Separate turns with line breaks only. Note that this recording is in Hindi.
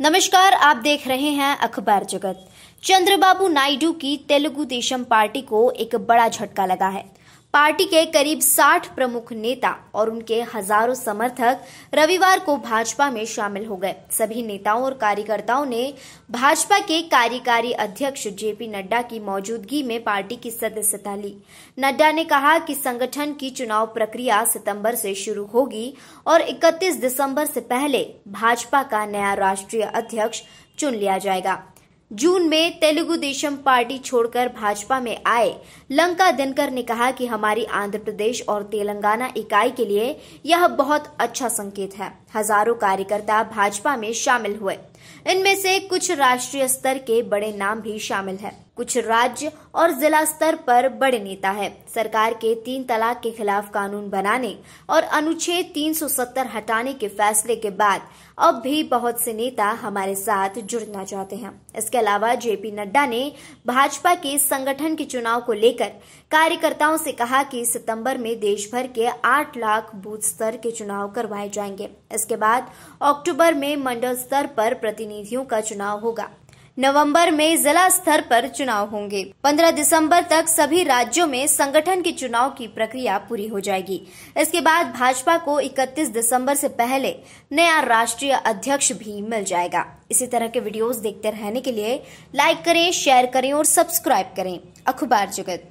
नमस्कार आप देख रहे हैं अखबार जगत चंद्रबाबू नायडू की तेलुगु देशम पार्टी को एक बड़ा झटका लगा है पार्टी के करीब 60 प्रमुख नेता और उनके हजारों समर्थक रविवार को भाजपा में शामिल हो गए सभी नेताओं और कार्यकर्ताओं ने भाजपा के कार्यकारी अध्यक्ष जेपी नड्डा की मौजूदगी में पार्टी की सदस्यता ली नड्डा ने कहा कि संगठन की चुनाव प्रक्रिया सितंबर से शुरू होगी और 31 दिसंबर से पहले भाजपा का नया राष्ट्रीय अध्यक्ष चुन लिया जाएगा जून में तेलुगु देशम पार्टी छोड़कर भाजपा में आए लंका दिनकर ने कहा कि हमारी आंध्र प्रदेश और तेलंगाना इकाई के लिए यह बहुत अच्छा संकेत है हजारों कार्यकर्ता भाजपा में शामिल हुए इनमें से कुछ राष्ट्रीय स्तर के बड़े नाम भी शामिल हैं। कुछ राज्य और जिला स्तर पर बड़े नेता हैं। सरकार के तीन तलाक के खिलाफ कानून बनाने और अनुच्छेद 370 हटाने के फैसले के बाद अब भी बहुत से नेता हमारे साथ जुड़ना चाहते हैं इसके अलावा जेपी नड्डा ने भाजपा के संगठन के चुनाव को लेकर कार्यकर्ताओं से कहा कि सितंबर में देश भर के 8 लाख बूथ स्तर के चुनाव करवाए जाएंगे इसके बाद अक्टूबर में मंडल स्तर पर प्रतिनिधियों का चुनाव होगा नवंबर में जिला स्तर पर चुनाव होंगे 15 दिसंबर तक सभी राज्यों में संगठन के चुनाव की प्रक्रिया पूरी हो जाएगी इसके बाद भाजपा को 31 दिसंबर से पहले नया राष्ट्रीय अध्यक्ष भी मिल जाएगा इसी तरह के वीडियोस देखते रहने के लिए लाइक करें शेयर करें और सब्सक्राइब करें अखबार जगत